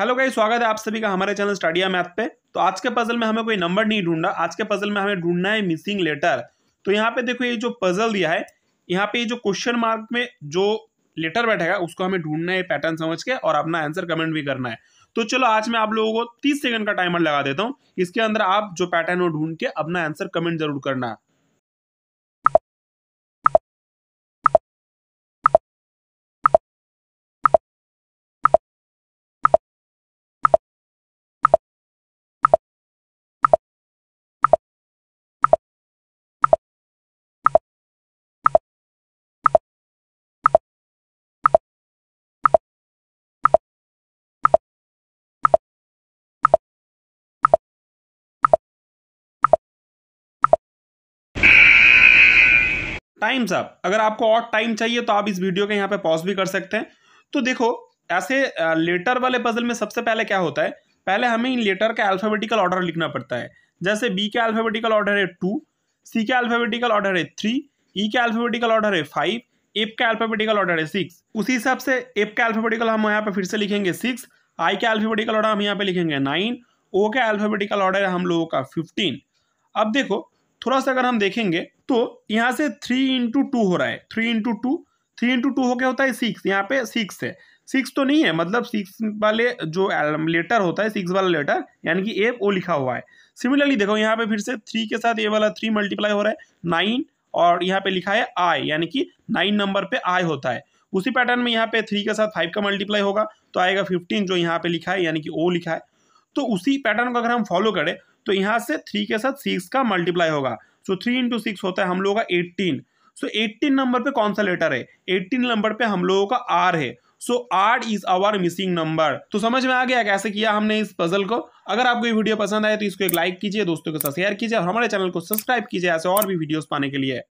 hello guys स्वागत है आप सभी का हमारे चैनल स्टडिया मैथ पे तो आज के पजल में हमें कोई नंबर नहीं ढूंढना आज के पजल में हमें ढूंढना है मिसिंग लेटर तो यहाँ पे देखो ये जो पजल दिया है यहाँ पे ये जो क्वेश्चन मार्क में जो लेटर बैठेगा उसको हमें ढूंढना है पैटर्न समझ के और अपना आंसर कमेंट भी करना है तो चलो आज मैं आप लोगों को तीस सेकंड का टाइमर लगा देता हूँ इसके अंदर आप जो पैटर्न हो ढूंढ के अपना आंसर कमेंट जरूर करना टाइम्स अप अगर आपको और टाइम चाहिए तो आप इस वीडियो के यहाँ पे पॉज भी कर सकते हैं तो देखो ऐसे लेटर वाले पजल में सबसे पहले क्या होता है पहले हमें इन लेटर का अल्फ़ाबेटिकल ऑर्डर लिखना पड़ता है जैसे बी का अल्फ़ाबेटिकल ऑर्डर है टू सी का अल्फ़ाबेटिकल ऑर्डर है थ्री ई का अल्फ़ाबेटिकल ऑर्डर है फाइव एफ का अल्फ़ाबेटिकल ऑर्डर है सिक्स उसी हिसाब से एफ का अल्फ़ाबेटिकल हम यहाँ पर फिर से लिखेंगे सिक्स आई का अल्फ़ाबेटिकल ऑर्डर हम यहाँ पे लिखेंगे नाइन ओ का अल्फ़ाबेटिकल ऑर्डर है हम लोगों का फिफ्टीन अब देखो थोड़ा सा अगर हम देखेंगे तो यहाँ से थ्री इंटू टू हो रहा है three into two three into two हो क्या होता है सिक्स यहाँ पे सिक्स है सिक्स तो नहीं है मतलब सिक्स वाले जो लेटर होता है सिक्स वाला लेटर यानी कि ए वो लिखा हुआ है सिमिलरली देखो यहाँ पे फिर से थ्री के साथ ए वाला थ्री मल्टीप्लाई हो रहा है नाइन और यहाँ पे लिखा है आई यानी कि नाइन नंबर पे आई होता है उसी पैटर्न में यहाँ पे थ्री के साथ फाइव का मल्टीप्लाई होगा तो आएगा फिफ्टीन जो यहाँ पे लिखा है यानी कि ओ लिखा है तो उसी पैटर्न को अगर हम फॉलो करें तो यहाँ से थ्री के साथ सिक्स का मल्टीप्लाई होगा सो थ्री इंटू सिक्स होता है हम लोगों का एट्टीन सो एट्टीन नंबर पे कौन सा लेटर है एट्टीन नंबर पे हम लोगों का आर है so R is our missing number तो समझ में आ गया कैसे किया हमने इस पजल को अगर आपको ये वीडियो पसंद आए तो इसको एक लाइक कीजिए दोस्तों के साथ शेयर कीजिए और हमारे चैनल को सब्सक्राइब कीजिए ऐसे और भी वीडियोज पाने के लिए